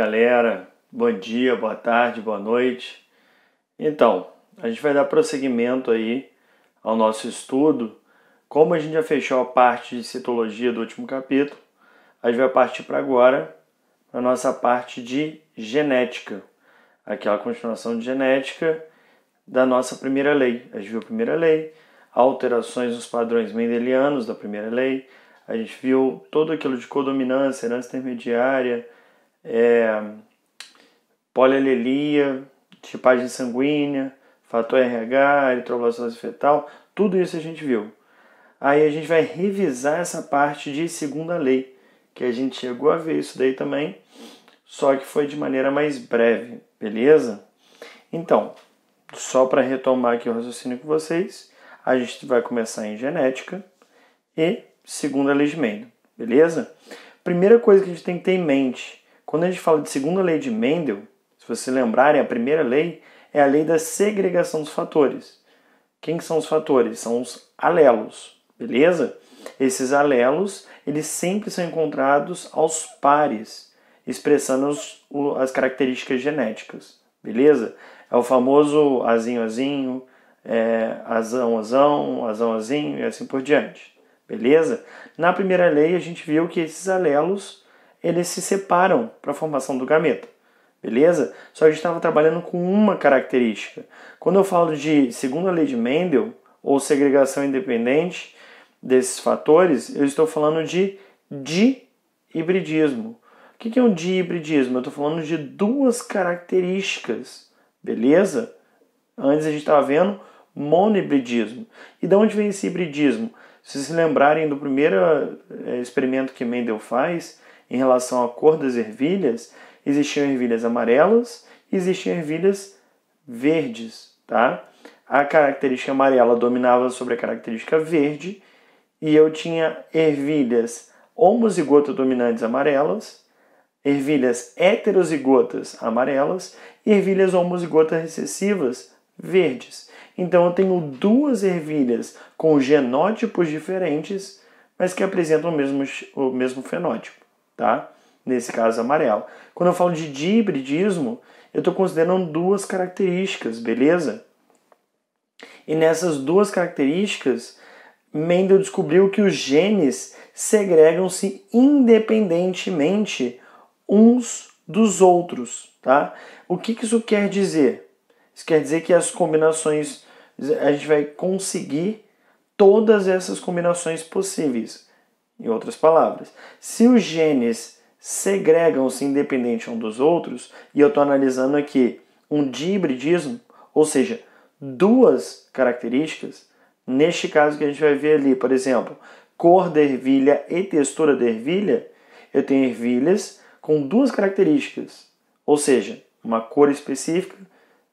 galera. Bom dia, boa tarde, boa noite. Então, a gente vai dar prosseguimento aí ao nosso estudo. Como a gente já fechou a parte de citologia do último capítulo, a gente vai partir para agora a nossa parte de genética. Aquela é continuação de genética da nossa primeira lei. A gente viu a primeira lei, alterações nos padrões mendelianos da primeira lei, a gente viu todo aquilo de codominância, herança intermediária, é, polialelia, tipagem sanguínea, fator RH, eritroblastose fetal, tudo isso a gente viu. Aí a gente vai revisar essa parte de segunda lei, que a gente chegou a ver isso daí também, só que foi de maneira mais breve, beleza? Então, só para retomar aqui o raciocínio com vocês, a gente vai começar em genética e segunda lei de Mendel, beleza? Primeira coisa que a gente tem que ter em mente, quando a gente fala de segunda lei de Mendel, se vocês lembrarem, a primeira lei é a lei da segregação dos fatores. Quem são os fatores? São os alelos, beleza? Esses alelos, eles sempre são encontrados aos pares, expressando os, as características genéticas, beleza? É o famoso azinho, azinho, é, azão, azão, azão, azinho e assim por diante, beleza? Na primeira lei, a gente viu que esses alelos eles se separam para a formação do gameta. Beleza? Só que a gente estava trabalhando com uma característica. Quando eu falo de segunda lei de Mendel, ou segregação independente desses fatores, eu estou falando de di-hibridismo. O que é um hibridismo Eu estou falando de duas características, beleza? Antes a gente estava vendo monohibridismo. E de onde vem esse hibridismo? Se vocês se lembrarem do primeiro eh, experimento que Mendel faz, em relação à cor das ervilhas, existiam ervilhas amarelas e existiam ervilhas verdes, tá? A característica amarela dominava sobre a característica verde e eu tinha ervilhas homozigota dominantes amarelas, ervilhas heterozigotas amarelas e ervilhas homozigotas recessivas verdes. Então eu tenho duas ervilhas com genótipos diferentes, mas que apresentam o mesmo, o mesmo fenótipo tá? Nesse caso, amarelo. Quando eu falo de hibridismo, eu estou considerando duas características, beleza? E nessas duas características, Mendel descobriu que os genes segregam-se independentemente uns dos outros, tá? O que, que isso quer dizer? Isso quer dizer que as combinações, a gente vai conseguir todas essas combinações possíveis. Em outras palavras, se os genes segregam-se independente um dos outros, e eu estou analisando aqui um dihibridismo, ou seja, duas características, neste caso que a gente vai ver ali, por exemplo, cor da ervilha e textura da ervilha, eu tenho ervilhas com duas características, ou seja, uma cor específica,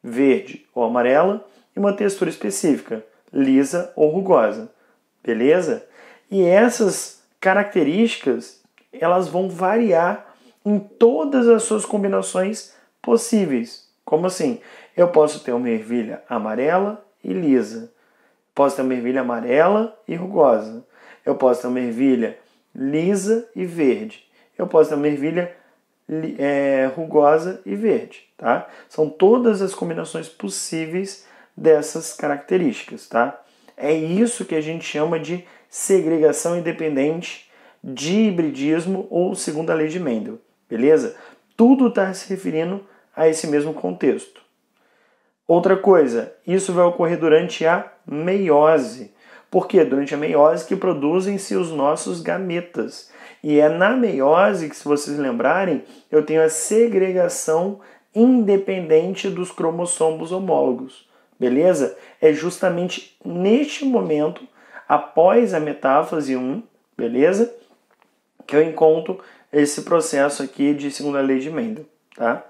verde ou amarela, e uma textura específica, lisa ou rugosa. Beleza? E essas características elas vão variar em todas as suas combinações possíveis. Como assim? Eu posso ter uma ervilha amarela e lisa. Posso ter uma ervilha amarela e rugosa. Eu posso ter uma ervilha lisa e verde. Eu posso ter uma ervilha é, rugosa e verde, tá? São todas as combinações possíveis dessas características, tá? É isso que a gente chama de segregação independente de hibridismo ou segunda lei de Mendel, beleza? Tudo está se referindo a esse mesmo contexto. Outra coisa, isso vai ocorrer durante a meiose. Porque durante a meiose que produzem-se os nossos gametas. E é na meiose que, se vocês lembrarem, eu tenho a segregação independente dos cromossomos homólogos. Beleza? É justamente neste momento após a metáfase 1, beleza? Que eu encontro esse processo aqui de segunda lei de Mendel, tá?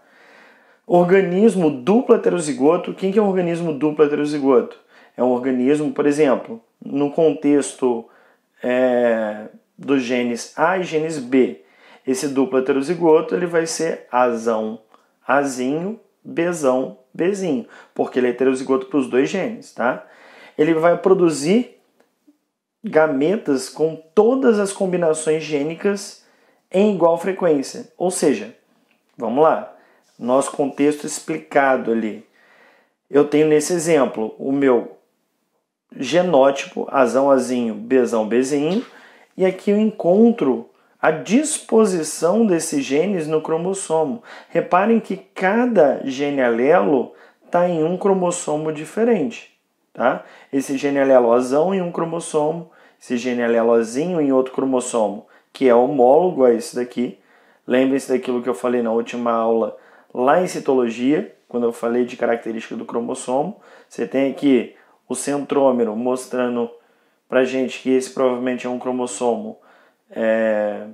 Organismo duplo heterozigoto. Quem que é um organismo duplo heterozigoto? É um organismo, por exemplo, no contexto é, dos genes A e genes B. Esse duplo heterozigoto ele vai ser azão, azinho, bezão, bezinho, porque ele é heterozigoto para os dois genes, tá? Ele vai produzir gametas com todas as combinações gênicas em igual frequência. Ou seja, vamos lá, nosso contexto explicado ali. Eu tenho nesse exemplo o meu genótipo, azão, azinho, bezão, bezinho, e aqui eu encontro a disposição desses genes no cromossomo. Reparem que cada gene alelo está em um cromossomo diferente. Tá? Esse gene alelozão em um cromossomo, esse gene alelozinho em outro cromossomo, que é homólogo a esse daqui. Lembrem-se daquilo que eu falei na última aula lá em citologia, quando eu falei de característica do cromossomo. Você tem aqui o centrômero mostrando para gente que esse provavelmente é um cromossomo é,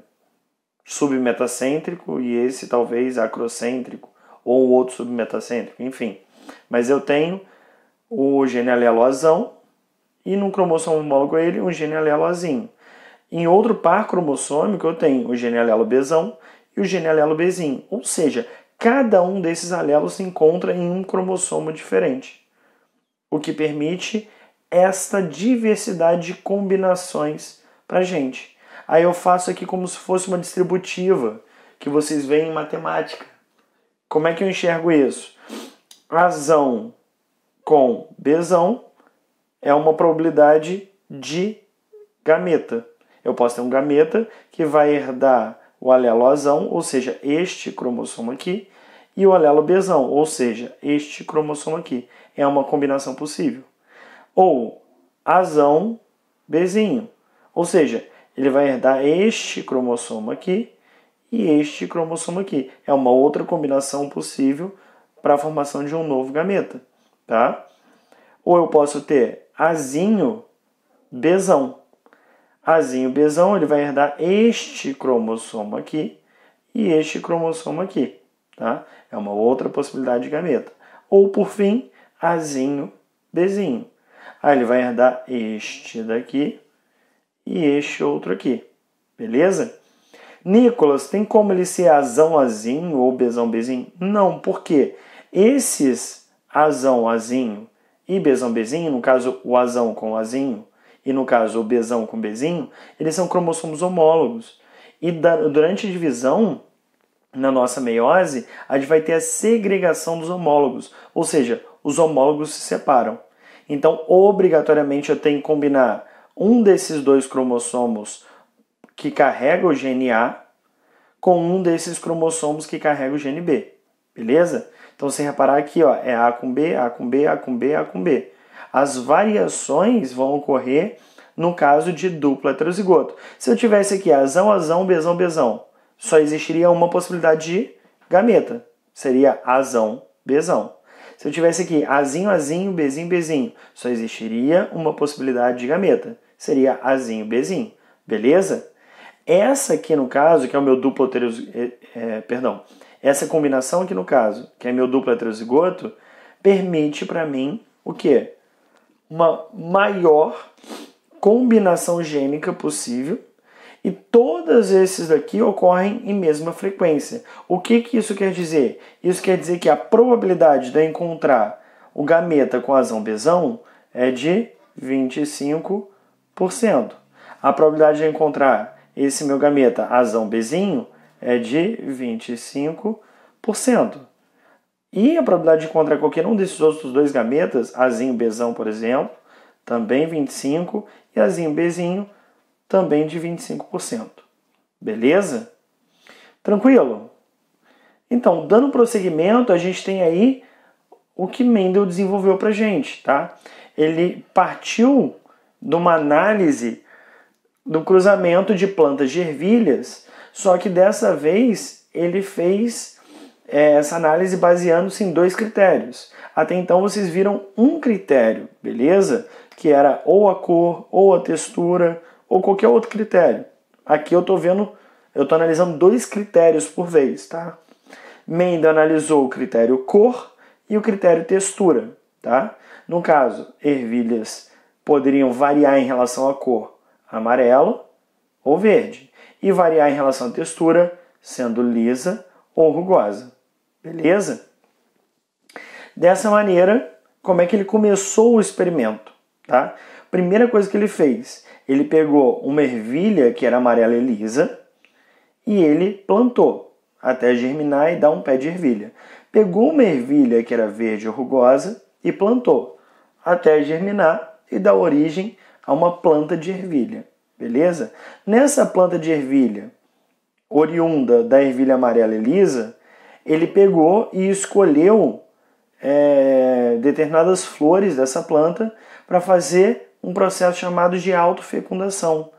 submetacêntrico e esse talvez acrocêntrico ou outro submetacêntrico, enfim. Mas eu tenho o gene azão e num cromossomo homólogo a ele, um gene azinho Em outro par cromossômico eu tenho o gene alelo bezão e o gene alelo bezinho Ou seja, cada um desses alelos se encontra em um cromossomo diferente, o que permite esta diversidade de combinações para gente. Aí eu faço aqui como se fosse uma distributiva que vocês veem em matemática. Como é que eu enxergo isso? azão com Bzão é uma probabilidade de gameta. Eu posso ter um gameta que vai herdar o alelo Azão, ou seja, este cromossomo aqui, e o alelo Bzão, ou seja, este cromossomo aqui. É uma combinação possível. Ou Azão, bezinho ou seja, ele vai herdar este cromossomo aqui e este cromossomo aqui. É uma outra combinação possível para a formação de um novo gameta tá? Ou eu posso ter Azinho, Bezão. Azinho, Bezão, ele vai herdar este cromossomo aqui e este cromossomo aqui, tá? É uma outra possibilidade de gameta. Ou, por fim, Azinho, Bezinho. Aí ele vai herdar este daqui e este outro aqui, beleza? Nicolas, tem como ele ser azão azinho ou bezão bezinho? Não, porque esses azão, azinho e bezão, bezinho, no caso o azão com o azinho e no caso o bezão com o bezinho, eles são cromossomos homólogos. E da, durante a divisão, na nossa meiose, a gente vai ter a segregação dos homólogos, ou seja, os homólogos se separam. Então, obrigatoriamente, eu tenho que combinar um desses dois cromossomos que carrega o gene A com um desses cromossomos que carrega o gene B. Beleza? Então você reparar aqui, ó, é A com B, A com B, A com B, A com B. As variações vão ocorrer no caso de dupla heterozigoto. Se eu tivesse aqui azão, azão, bezão, bezão, só existiria uma possibilidade de gameta. Seria azão, bezão. Se eu tivesse aqui azinho, azinho, bezinho, bezinho, só existiria uma possibilidade de gameta. Seria azinho, bezinho. Beleza? Essa aqui, no caso, que é o meu duplo heterozigoto, é, é, perdão, essa combinação aqui no caso, que é meu dupla heterozigoto, permite para mim o quê? Uma maior combinação gênica possível e todos esses daqui ocorrem em mesma frequência. O que, que isso quer dizer? Isso quer dizer que a probabilidade de eu encontrar o gameta com azão besão é de 25%. A probabilidade de eu encontrar esse meu gameta azão bezinho é de 25%. E a probabilidade de encontrar qualquer um desses outros dois gametas, Azinho Bzão, por exemplo, também 25%, e Azinho Bzinho, também de 25%. Beleza? Tranquilo? Então, dando prosseguimento, a gente tem aí o que Mendel desenvolveu para gente, tá? Ele partiu de uma análise do cruzamento de plantas de ervilhas só que dessa vez ele fez é, essa análise baseando-se em dois critérios. Até então vocês viram um critério, beleza? Que era ou a cor, ou a textura, ou qualquer outro critério. Aqui eu estou vendo, eu estou analisando dois critérios por vez, tá? Menda analisou o critério cor e o critério textura, tá? No caso, ervilhas poderiam variar em relação à cor amarelo ou verde e variar em relação à textura, sendo lisa ou rugosa. Beleza? Dessa maneira, como é que ele começou o experimento? Tá? Primeira coisa que ele fez, ele pegou uma ervilha que era amarela e lisa e ele plantou até germinar e dar um pé de ervilha. Pegou uma ervilha que era verde ou rugosa e plantou até germinar e dar origem a uma planta de ervilha beleza? Nessa planta de ervilha, oriunda da ervilha amarela elisa, ele pegou e escolheu é, determinadas flores dessa planta para fazer um processo chamado de autofecundação.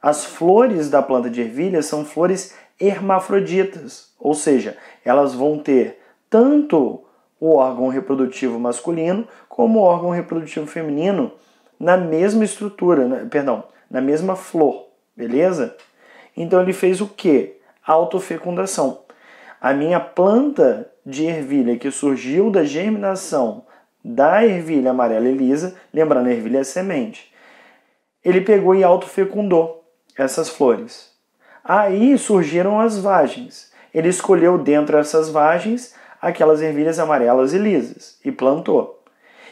As flores da planta de ervilha são flores hermafroditas, ou seja, elas vão ter tanto o órgão reprodutivo masculino como o órgão reprodutivo feminino na mesma estrutura, né? perdão, na mesma flor, beleza? Então ele fez o que? Autofecundação. A minha planta de ervilha que surgiu da germinação da ervilha amarela e lisa, lembrando, a ervilha é semente. Ele pegou e autofecundou essas flores. Aí surgiram as vagens. Ele escolheu dentro dessas vagens aquelas ervilhas amarelas e lisas e plantou.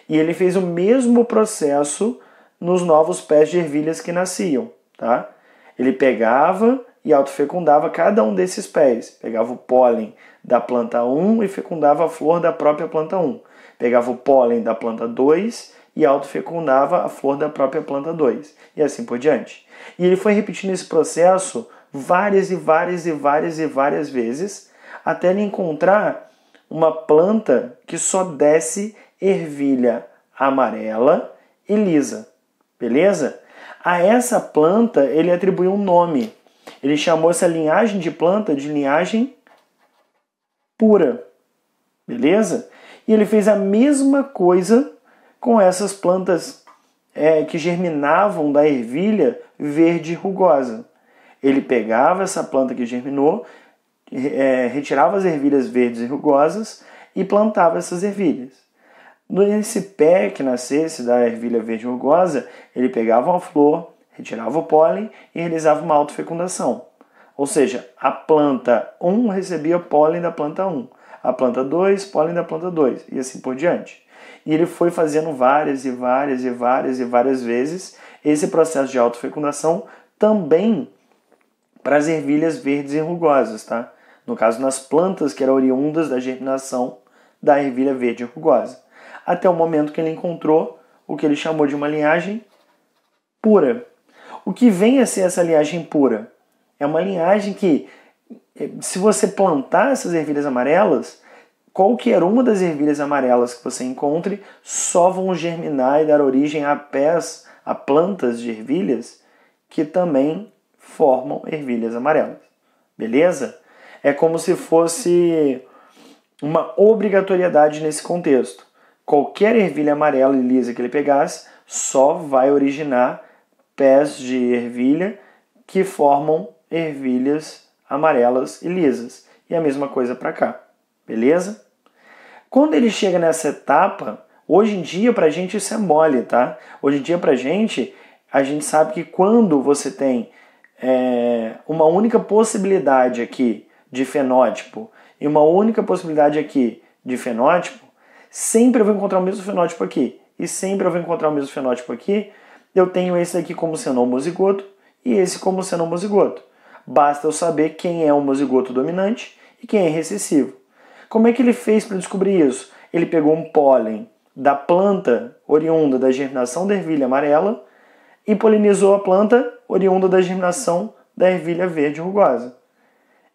E ele fez o mesmo processo nos novos pés de ervilhas que nasciam. Tá? Ele pegava e autofecundava cada um desses pés. Pegava o pólen da planta 1 e fecundava a flor da própria planta 1. Pegava o pólen da planta 2 e autofecundava a flor da própria planta 2. E assim por diante. E ele foi repetindo esse processo várias e várias e várias e várias vezes até ele encontrar uma planta que só desce ervilha amarela e lisa beleza? A essa planta ele atribuiu um nome. Ele chamou essa linhagem de planta de linhagem pura, beleza? E ele fez a mesma coisa com essas plantas é, que germinavam da ervilha verde rugosa. Ele pegava essa planta que germinou, é, retirava as ervilhas verdes e rugosas e plantava essas ervilhas. Nesse pé que nascesse da ervilha verde rugosa, ele pegava uma flor, retirava o pólen e realizava uma autofecundação. Ou seja, a planta 1 recebia pólen da planta 1, a planta 2, pólen da planta 2, e assim por diante. E ele foi fazendo várias e várias e várias e várias vezes esse processo de autofecundação também para as ervilhas verdes e rugosas, tá? No caso, nas plantas que eram oriundas da germinação da ervilha verde rugosa até o momento que ele encontrou o que ele chamou de uma linhagem pura. O que vem a ser essa linhagem pura? É uma linhagem que, eh, se você plantar essas ervilhas amarelas, qualquer uma das ervilhas amarelas que você encontre só vão germinar e dar origem a pés, a plantas de ervilhas que também formam ervilhas amarelas. Beleza? É como se fosse uma obrigatoriedade nesse contexto qualquer ervilha amarela e lisa que ele pegasse só vai originar pés de ervilha que formam ervilhas amarelas e lisas. E a mesma coisa para cá, beleza? Quando ele chega nessa etapa, hoje em dia para a gente isso é mole, tá? Hoje em dia para a gente, a gente sabe que quando você tem é, uma única possibilidade aqui de fenótipo e uma única possibilidade aqui de fenótipo, sempre eu vou encontrar o mesmo fenótipo aqui, e sempre eu vou encontrar o mesmo fenótipo aqui, eu tenho esse aqui como sendo homozigoto e esse como sendo homozigoto. Basta eu saber quem é o homozigoto dominante e quem é recessivo. Como é que ele fez para descobrir isso? Ele pegou um pólen da planta oriunda da germinação da ervilha amarela e polinizou a planta oriunda da germinação da ervilha verde rugosa.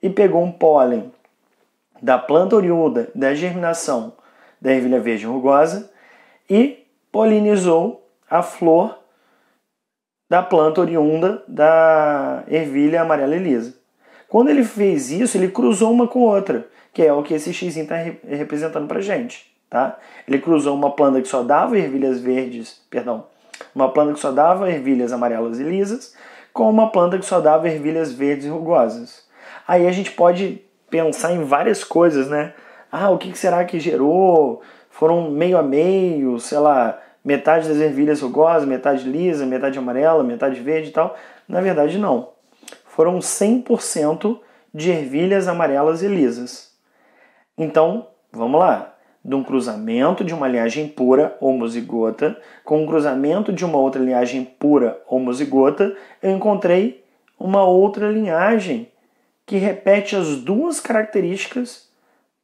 E pegou um pólen da planta oriunda da germinação da ervilha verde rugosa e polinizou a flor da planta oriunda da ervilha amarela elisa. Quando ele fez isso, ele cruzou uma com outra, que é o que esse x está representando para gente. Tá? Ele cruzou uma planta que só dava ervilhas verdes, perdão, uma planta que só dava ervilhas amarelas e lisas, com uma planta que só dava ervilhas verdes e rugosas. Aí a gente pode pensar em várias coisas, né? ah, o que será que gerou? Foram meio a meio, sei lá, metade das ervilhas rugosas, metade lisa, metade amarela, metade verde e tal. Na verdade, não. Foram 100% de ervilhas amarelas e lisas. Então, vamos lá. De um cruzamento de uma linhagem pura, homozigota, com um cruzamento de uma outra linhagem pura, homozigota, eu encontrei uma outra linhagem que repete as duas características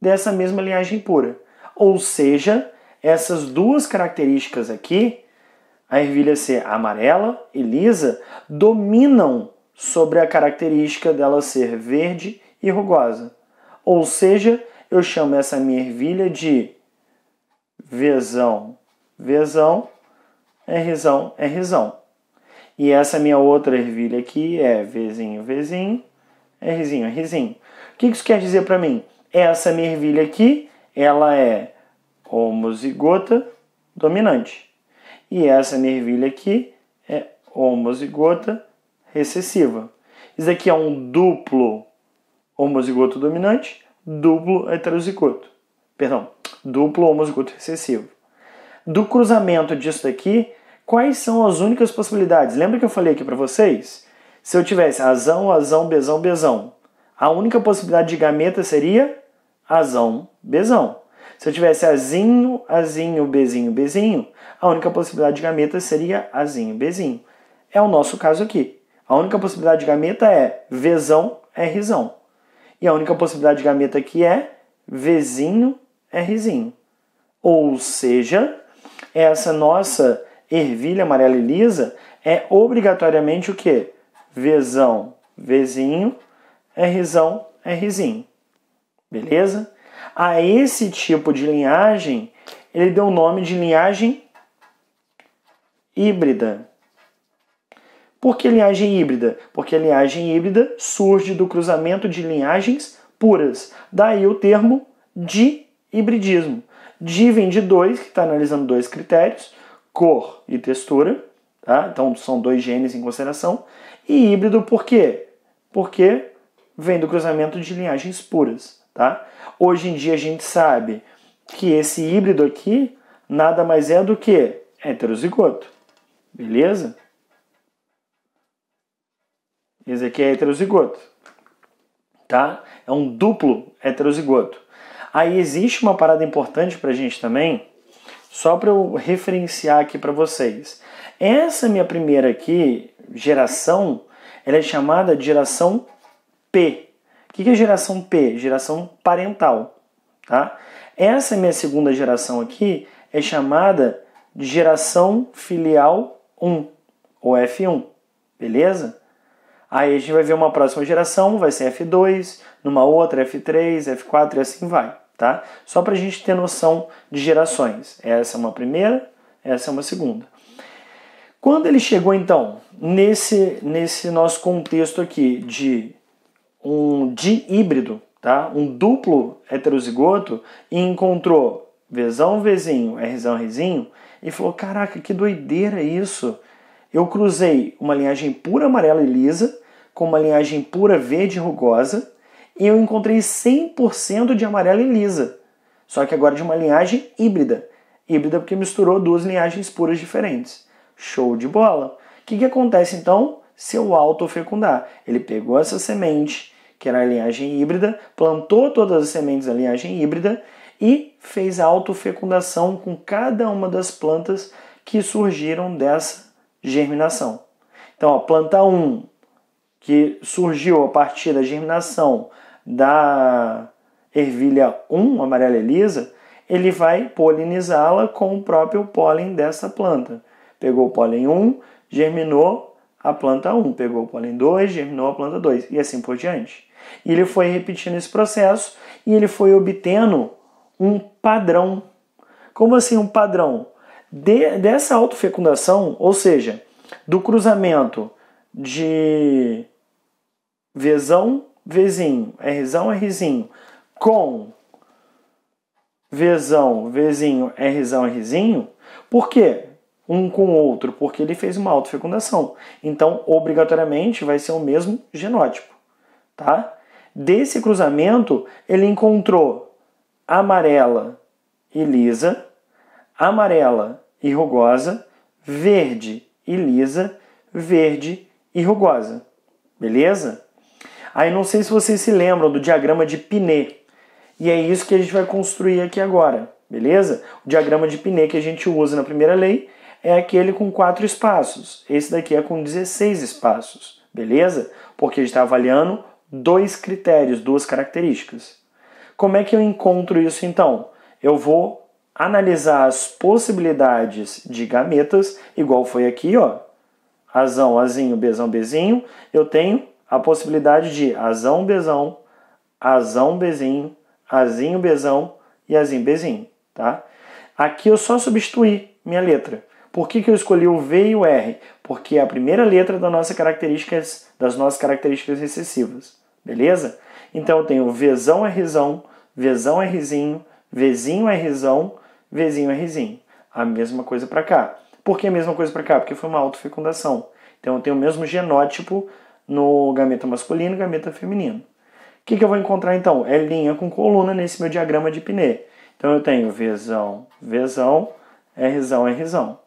dessa mesma linhagem pura. Ou seja, essas duas características aqui, a ervilha ser amarela e lisa, dominam sobre a característica dela ser verde e rugosa. Ou seja, eu chamo essa minha ervilha de Vzão, Vzão, é Rzão, é Rzão. E essa minha outra ervilha aqui é Vzinho, Vzinho, é Rzinho, Rzinho. O que isso quer dizer para mim? Essa mervilha aqui, ela é homozigota dominante. E essa mervilha aqui é homozigota recessiva. Isso aqui é um duplo homozigoto dominante, duplo heterozigoto. Perdão, duplo homozigoto recessivo. Do cruzamento disso daqui, quais são as únicas possibilidades? Lembra que eu falei aqui para vocês? Se eu tivesse azão, azão, bezão, bezão, a única possibilidade de gameta seria azão, bezão. Se eu tivesse azinho, azinho, bezinho, bezinho, a única possibilidade de gameta seria azinho, bezinho. É o nosso caso aqui. A única possibilidade de gameta é vezão, é risão. E a única possibilidade de gameta aqui é vezinho, é risinho. Ou seja, essa nossa ervilha amarela e lisa é obrigatoriamente o que? Vezão, vezinho, é risão, é risinho. Beleza? A esse tipo de linhagem, ele deu o nome de linhagem híbrida. Por que linhagem híbrida? Porque a linhagem híbrida surge do cruzamento de linhagens puras. Daí o termo de hibridismo. De vem de dois, que está analisando dois critérios, cor e textura. Tá? Então são dois genes em consideração. E híbrido por quê? Porque vem do cruzamento de linhagens puras. Tá? Hoje em dia a gente sabe que esse híbrido aqui nada mais é do que heterozigoto, beleza? Esse aqui é heterozigoto, tá? É um duplo heterozigoto. Aí existe uma parada importante para a gente também, só para eu referenciar aqui para vocês. Essa minha primeira aqui, geração, ela é chamada de geração P, o que é geração P? Geração parental. Tá? Essa minha segunda geração aqui é chamada de geração filial 1, ou F1, beleza? Aí a gente vai ver uma próxima geração, vai ser F2, numa outra F3, F4 e assim vai, tá? Só para a gente ter noção de gerações. Essa é uma primeira, essa é uma segunda. Quando ele chegou então nesse nesse nosso contexto aqui de um híbrido, tá? um duplo heterozigoto, e encontrou Vzão Vzinho, Rzão Rzinho, e falou: Caraca, que doideira é isso! Eu cruzei uma linhagem pura amarela e lisa com uma linhagem pura verde e rugosa, e eu encontrei 100% de amarela e lisa, só que agora de uma linhagem híbrida. Híbrida porque misturou duas linhagens puras diferentes. Show de bola! O que, que acontece então se eu autofecundar? Ele pegou essa semente, que era a linhagem híbrida, plantou todas as sementes da linhagem híbrida e fez a autofecundação com cada uma das plantas que surgiram dessa germinação. Então, a planta 1, que surgiu a partir da germinação da ervilha 1, amarela elisa, ele vai polinizá-la com o próprio pólen dessa planta. Pegou o pólen 1, germinou, a planta 1, pegou o pólen 2, germinou a planta 2 e assim por diante. E ele foi repetindo esse processo e ele foi obtendo um padrão. Como assim um padrão? De, dessa autofecundação, ou seja, do cruzamento de vesão, Vzinho, Rzão, Rzinho, com vesão, Vzinho, Rzão, Rzinho, por quê? um com o outro, porque ele fez uma autofecundação. Então, obrigatoriamente, vai ser o mesmo genótipo. Tá? Desse cruzamento, ele encontrou amarela e lisa, amarela e rugosa, verde e lisa, verde e rugosa. Beleza? Aí não sei se vocês se lembram do diagrama de Pinet. E é isso que a gente vai construir aqui agora, beleza? O diagrama de Pinet que a gente usa na primeira lei é aquele com quatro espaços. Esse daqui é com 16 espaços, beleza? Porque a gente está avaliando dois critérios, duas características. Como é que eu encontro isso então? Eu vou analisar as possibilidades de gametas, igual foi aqui, ó. Azão, azinho, bezão, bezinho. Eu tenho a possibilidade de azão, bezão, azão, bezinho, azinho, bezão e azinho, bezinho, tá? Aqui eu só substituí minha letra. Por que, que eu escolhi o V e o R? Porque é a primeira letra das nossas características, das nossas características recessivas. Beleza? Então eu tenho Vzão, Rzão, Vzão, Rzinho, Vzinho, Rzão, Vzinho, Rzinho. A mesma coisa para cá. Por que a mesma coisa para cá? Porque foi uma autofecundação. Então eu tenho o mesmo genótipo no gameta masculino e gameta feminino. O que, que eu vou encontrar então? É linha com coluna nesse meu diagrama de Pinet. Então eu tenho Vzão, Vzão, Rzão, Rzão.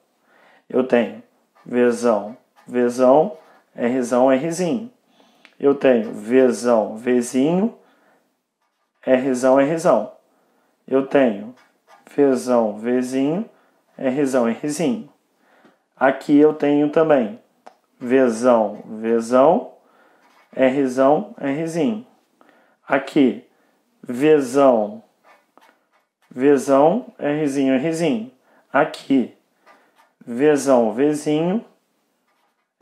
Eu tenho Vzão, Vzão, é Rzão, é Rzinho. Eu tenho Vzão, Vzinho, é Rzão, Rzão. Eu tenho Vzão, Vzinho, Rzão, Rzinho. Aqui eu tenho também Vzão, Vzão, Rzão, Rzinho. Aqui, Vzão, Vzão, Rzinho, Rzinho. Aqui, Vzão, Vzinho,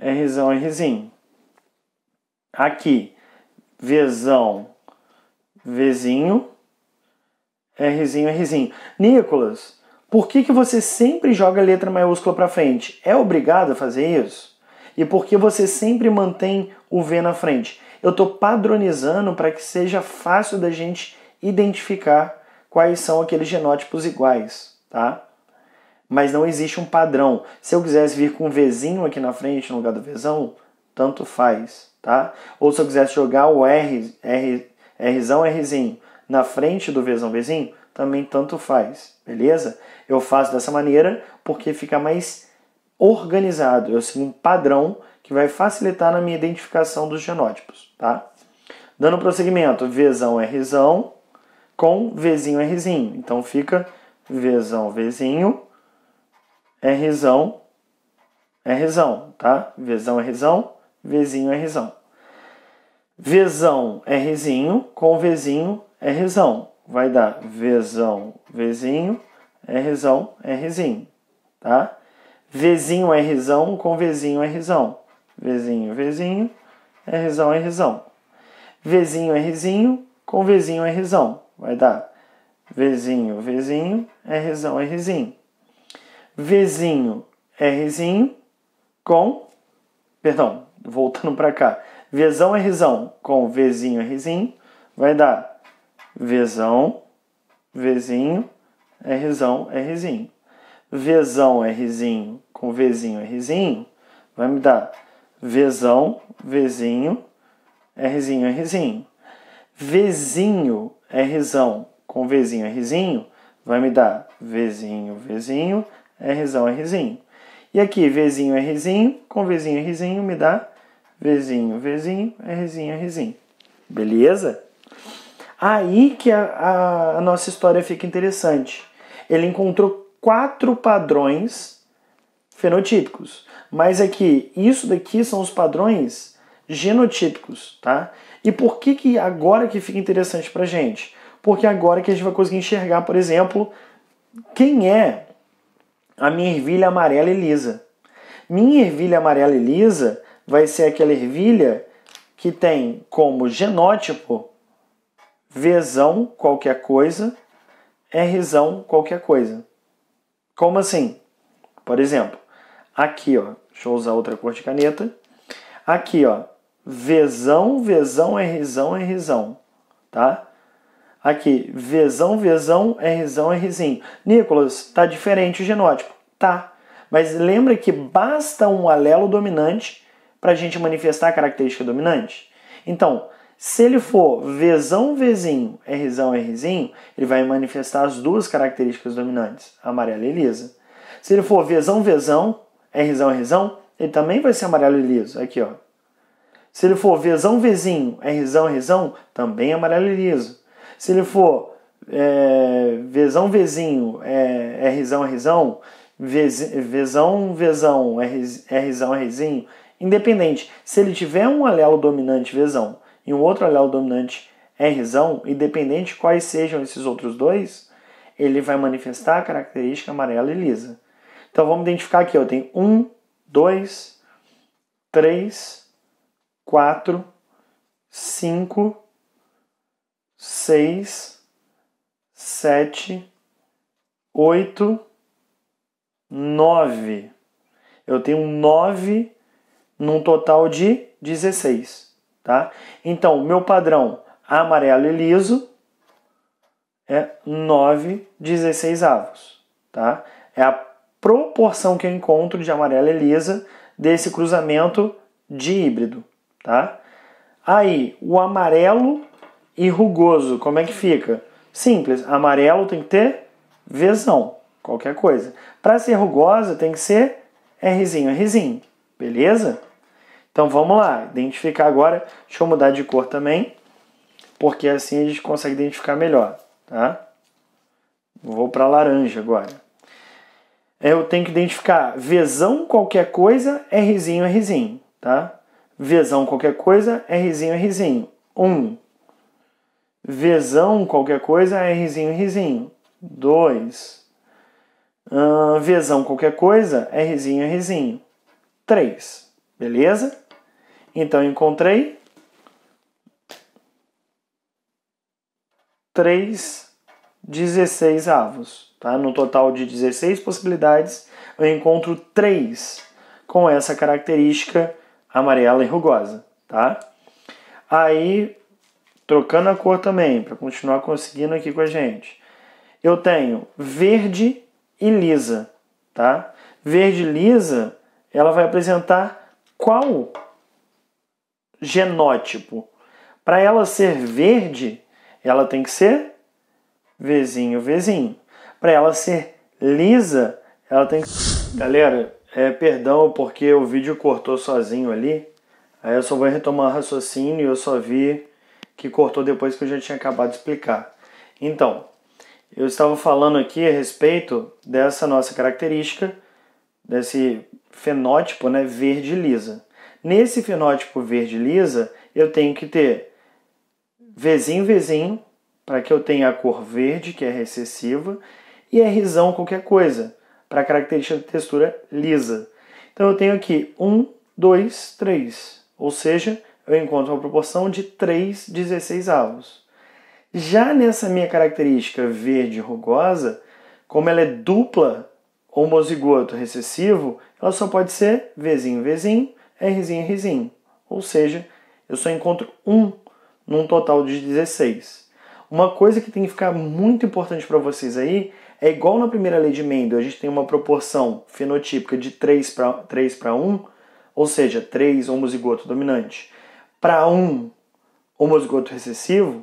Rzão, Rzinho. Aqui, Vzão, Vzinho, Rzinho, Rzinho. Nicolas, por que, que você sempre joga a letra maiúscula para frente? É obrigado a fazer isso? E por que você sempre mantém o V na frente? Eu estou padronizando para que seja fácil da gente identificar quais são aqueles genótipos iguais, tá? mas não existe um padrão. Se eu quisesse vir com um Vzinho aqui na frente no lugar do Vzão, tanto faz, tá? Ou se eu quisesse jogar o R, R Rzão, Rzinho na frente do Vzão, Vzinho, também tanto faz, beleza? Eu faço dessa maneira porque fica mais organizado, eu sigo um padrão que vai facilitar na minha identificação dos genótipos, tá? Dando prosseguimento, Vzão, Rzão com Vzinho, Rzinho. Então fica Vzão, Vzinho, é resão, é resão, tá? Vezão é resão, vezinho é resão. Vezão é resinho com vezinho é resão, Vai dar vezão, vezinho, é resão é resinho, tá? Vezinho é resão com vezinho é resão, Vezinho, vezinho, é, é resão é resão, Vezinho é resinho com vezinho é resão, Vai dar vezinho, vezinho, é resão é resinho. Vzinho, Rzinho com. Perdão, voltando para cá. Vzão, Rzão com Vzinho, Rzinho vai dar Vzão, Vzinho, Rzão, Rzinho. Vzão, Rzinho com Vzinho, Rzinho vai me dar Vzão, Vzinho, Rzinho, Rzinho. Vzinho, Rzão com Vzinho, Rzinho vai me dar Vzinho, Vzinho, Rzão, é Rzinho. E aqui, Vzinho, é Rzinho, com Vzinho, é Rzinho, me dá Vzinho, Vzinho, Rzinho, Rzinho. Beleza? Aí que a, a, a nossa história fica interessante. Ele encontrou quatro padrões fenotípicos. Mas aqui, isso daqui são os padrões genotípicos, tá? E por que, que agora que fica interessante pra gente? Porque agora que a gente vai conseguir enxergar, por exemplo, quem é a minha ervilha amarela e lisa. Minha ervilha amarela e lisa vai ser aquela ervilha que tem como genótipo Vzão qualquer coisa, Rzão qualquer coisa. Como assim? Por exemplo, aqui, ó, deixa eu usar outra cor de caneta. Aqui, ó, Vzão, Vzão, Rzão, Rzão, tá? Aqui, Vzão, Vzão, Rzão, Rzinho. Nicolas, tá diferente o genótipo. Tá. Mas lembra que basta um alelo dominante para a gente manifestar a característica dominante? Então, se ele for Vzão, Vzinho, Rzão, Rzinho, ele vai manifestar as duas características dominantes, amarelo e lisa. Se ele for Vzão, Vzão, Rzão, Rzão, ele também vai ser amarelo e liso. Aqui, ó. Se ele for Vzão, Vzinho, Rzão, Rzão, também amarelo e liso. Se ele for é, Vzão, Vzinho, é, Rzão, Rzão, Vzão, Vzão, Rzão, Rzinho, independente. Se ele tiver um alelo dominante Vzão e um outro alelo dominante Rzão, independente quais sejam esses outros dois, ele vai manifestar a característica amarela e lisa. Então vamos identificar aqui, eu tenho 1, 2, 3, 4, 5, 6, 7, 8, 9. Eu tenho 9 num total de 16, tá? Então, meu padrão amarelo e liso é 9 16 avos, tá? É a proporção que eu encontro de amarelo e lisa desse cruzamento de híbrido, tá? Aí, o amarelo e rugoso, como é que fica? Simples, amarelo tem que ter vesão, qualquer coisa. Para ser rugosa tem que ser Rzinho, Rzinho, beleza? Então vamos lá, identificar agora, deixa eu mudar de cor também, porque assim a gente consegue identificar melhor, tá? Vou para laranja agora. Eu tenho que identificar vesão qualquer coisa, Rzinho, Rzinho, tá? Vesão qualquer coisa, Rzinho, Rzinho. 1, um, Vzão, qualquer coisa, é Rzinho, Rzinho. 2. Uh, Vzão, qualquer coisa, é Rzinho, Rzinho. 3. Beleza? Então, encontrei 3 16 avos. Tá? No total de 16 possibilidades, eu encontro 3 com essa característica amarela e rugosa. Tá? Aí trocando a cor também, para continuar conseguindo aqui com a gente. Eu tenho verde e lisa, tá? Verde lisa, ela vai apresentar qual genótipo? Para ela ser verde, ela tem que ser Vzinho, Vzinho. Para ela ser lisa, ela tem que. Galera, é, perdão porque o vídeo cortou sozinho ali. Aí eu só vou retomar o raciocínio e eu só vi que cortou depois que eu já tinha acabado de explicar. Então, eu estava falando aqui a respeito dessa nossa característica, desse fenótipo né, verde lisa. Nesse fenótipo verde lisa, eu tenho que ter Vzinho, Vzinho, para que eu tenha a cor verde, que é recessiva, e risão qualquer coisa, para a característica de textura lisa. Então eu tenho aqui 1, 2, 3, ou seja, eu encontro uma proporção de 3 avos. Já nessa minha característica verde rugosa, como ela é dupla homozigoto recessivo, ela só pode ser Vzinho, Vzinho, Rzinho, Rzinho. Ou seja, eu só encontro um num total de 16. Uma coisa que tem que ficar muito importante para vocês aí é igual na primeira lei de Mendel, a gente tem uma proporção fenotípica de 3 para 3 1, ou seja, 3 homozigoto dominante para um homozigoto recessivo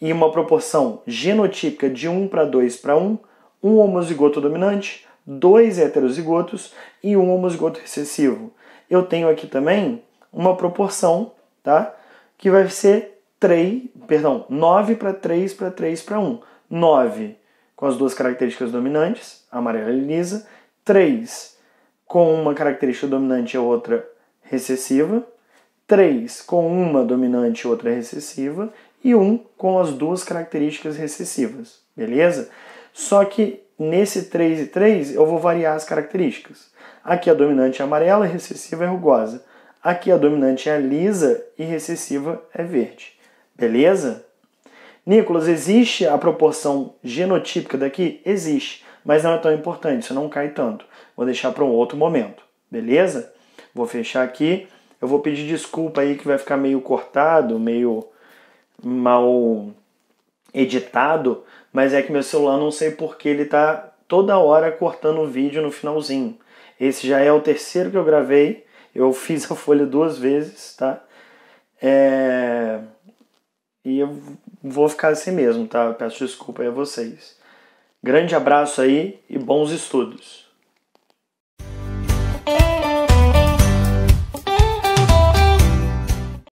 e uma proporção genotípica de 1 para 2 para 1, um homozigoto dominante, dois heterozigotos e um homozigoto recessivo. Eu tenho aqui também uma proporção, tá? Que vai ser 3, perdão, 9 para 3 para 3 para 1. 9 com as duas características dominantes, amarela e lisa, 3 com uma característica dominante e a outra recessiva, três com uma dominante e outra recessiva, e um com as duas características recessivas, beleza? Só que nesse 3 e 3 eu vou variar as características. Aqui a dominante é amarela, recessiva é rugosa. Aqui a dominante é lisa e recessiva é verde. Beleza? Nicolas, existe a proporção genotípica daqui? Existe, mas não é tão importante, isso não cai tanto. Vou deixar para um outro momento, beleza? Vou fechar aqui. Eu vou pedir desculpa aí que vai ficar meio cortado, meio mal editado, mas é que meu celular não sei porque ele tá toda hora cortando o vídeo no finalzinho. Esse já é o terceiro que eu gravei. Eu fiz a folha duas vezes, tá? É... E eu vou ficar assim mesmo, tá? peço desculpa aí a vocês. Grande abraço aí e bons estudos.